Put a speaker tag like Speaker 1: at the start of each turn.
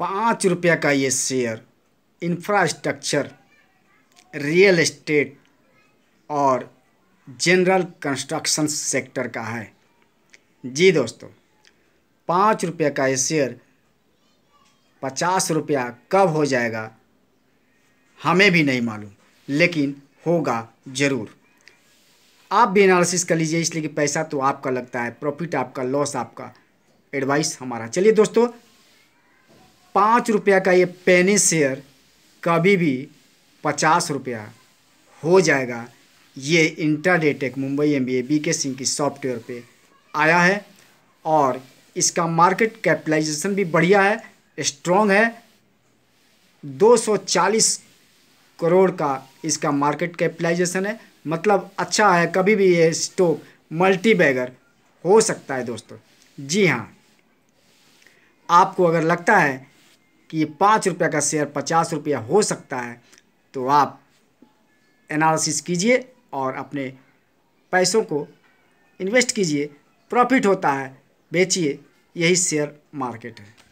Speaker 1: पाँच रुपया का ये शेयर इंफ्रास्ट्रक्चर रियल एस्टेट और जनरल कंस्ट्रक्शन सेक्टर का है जी दोस्तों पाँच रुपये का ये शेयर पचास रुपया कब हो जाएगा हमें भी नहीं मालूम लेकिन होगा ज़रूर आप भी एनालिसिस कर लीजिए इसलिए कि पैसा तो आपका लगता है प्रॉफिट आपका लॉस आपका एडवाइस हमारा चलिए दोस्तों पाँच रुपया का ये पेनी शेयर कभी भी पचास रुपया हो जाएगा ये इंटरडेटेक मुंबई एम बी के सिंह की सॉफ्टवेयर पे आया है और इसका मार्केट कैपिटलाइजेशन भी बढ़िया है स्ट्रॉन्ग है 240 करोड़ का इसका मार्केट कैपिटलाइजेशन है मतलब अच्छा है कभी भी ये स्टॉक मल्टी बैगर हो सकता है दोस्तों जी हाँ आपको अगर लगता है कि ये पाँच रुपये का शेयर पचास रुपया हो सकता है तो आप एनालिसिस कीजिए और अपने पैसों को इन्वेस्ट कीजिए प्रॉफिट होता है बेचिए यही शेयर मार्केट है